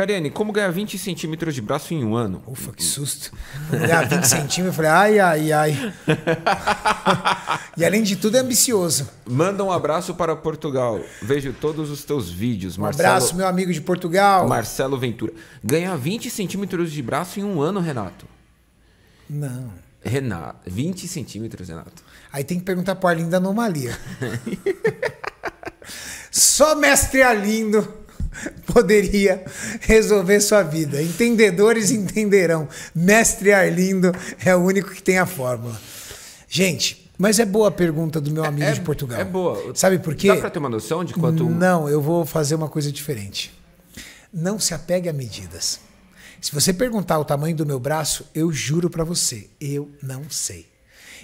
Cariane, como ganhar 20 centímetros de braço em um ano? Ufa, que susto. Ganhar 20 centímetros, eu falei, ai, ai, ai. e além de tudo, é ambicioso. Manda um abraço para Portugal. Vejo todos os teus vídeos, Marcelo. Um abraço, meu amigo de Portugal. Marcelo Ventura. Ganhar 20 centímetros de braço em um ano, Renato? Não. Renato, 20 centímetros, Renato. Aí tem que perguntar para o Arlindo da Anomalia. Só mestre Arlindo poderia resolver sua vida. Entendedores entenderão. Mestre Arlindo é o único que tem a fórmula. Gente, mas é boa a pergunta do meu é, amigo é, de Portugal. É boa. Sabe por quê? Dá para ter uma noção de quanto. Não, eu vou fazer uma coisa diferente. Não se apegue a medidas. Se você perguntar o tamanho do meu braço, eu juro para você, eu não sei.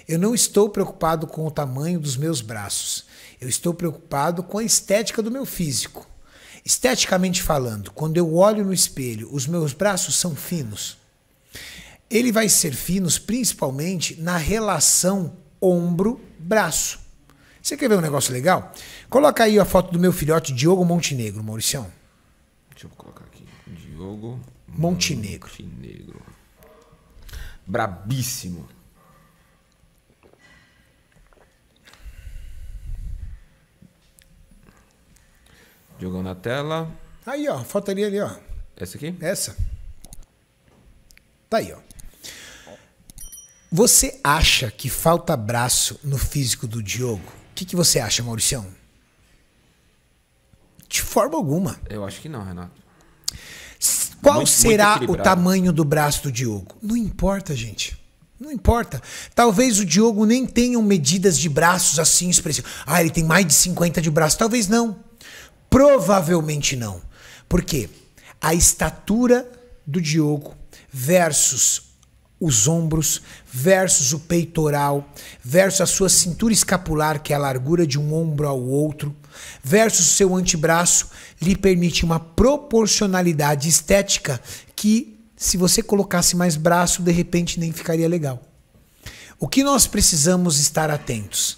Eu não estou preocupado com o tamanho dos meus braços. Eu estou preocupado com a estética do meu físico. Esteticamente falando, quando eu olho no espelho, os meus braços são finos. Ele vai ser finos principalmente na relação ombro-braço. Você quer ver um negócio legal? Coloca aí a foto do meu filhote Diogo Montenegro, Mauricião. Deixa eu colocar aqui. Diogo Montenegro. Montenegro. Brabíssimo. Diogão na tela. Aí, ó, faltaria ali, ó. Essa aqui? Essa. Tá aí, ó. Você acha que falta braço no físico do Diogo? O que, que você acha, Mauricião? De forma alguma. Eu acho que não, Renato. Qual muito, será muito o tamanho do braço do Diogo? Não importa, gente. Não importa. Talvez o Diogo nem tenha medidas de braços assim expressivas. Ah, ele tem mais de 50 de braço. Talvez não. Provavelmente não. Por quê? A estatura do Diogo versus os ombros, versus o peitoral, versus a sua cintura escapular, que é a largura de um ombro ao outro, versus o seu antebraço, lhe permite uma proporcionalidade estética que, se você colocasse mais braço, de repente nem ficaria legal. O que nós precisamos estar atentos?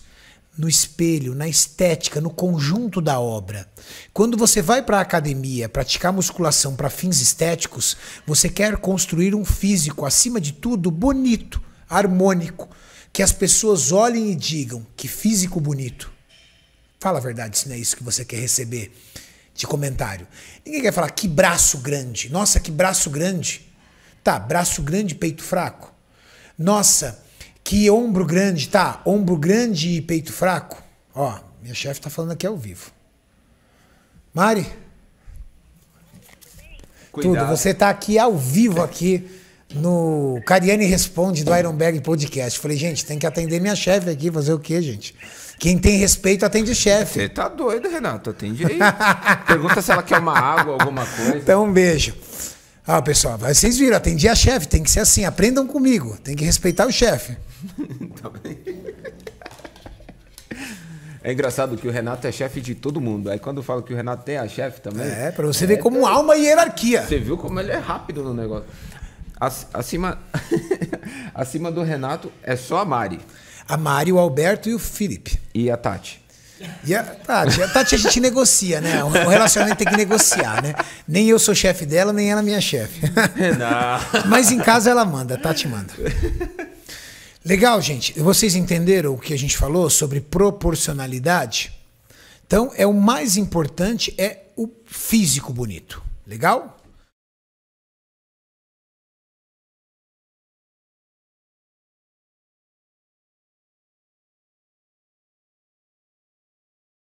no espelho, na estética, no conjunto da obra. Quando você vai para a academia praticar musculação para fins estéticos, você quer construir um físico, acima de tudo, bonito, harmônico, que as pessoas olhem e digam: que físico bonito. Fala a verdade se não é isso que você quer receber de comentário. Ninguém quer falar que braço grande. Nossa, que braço grande. Tá, braço grande, peito fraco. Nossa, que ombro grande, tá? Ombro grande e peito fraco. Ó, minha chefe tá falando aqui ao vivo. Mari? Cuidado. Tudo, você tá aqui ao vivo aqui no Cariane Responde do Ironberg Podcast. Falei, gente, tem que atender minha chefe aqui, fazer o quê, gente? Quem tem respeito atende chefe. Você tá doido, Renato, atende aí. Pergunta se ela quer uma água, alguma coisa. Então, um beijo. Ah, pessoal, vocês viram, atendi a chefe, tem que ser assim, aprendam comigo, tem que respeitar o chefe. Tá é engraçado que o Renato é chefe de todo mundo. Aí quando eu falo que o Renato tem a chefe também. É, pra você é, ver como é, alma e hierarquia. Você viu como ele é rápido no negócio. Acima, acima do Renato é só a Mari. A Mari, o Alberto e o Felipe. E a Tati. E é, tá, a Tati, tá, a Tati a gente negocia, né? O relacionamento tem que negociar, né? Nem eu sou chefe dela, nem ela é minha chefe. Não. Mas em casa ela manda, a tá, Tati manda. Legal, gente. Vocês entenderam o que a gente falou sobre proporcionalidade? Então, é o mais importante é o físico bonito. Legal?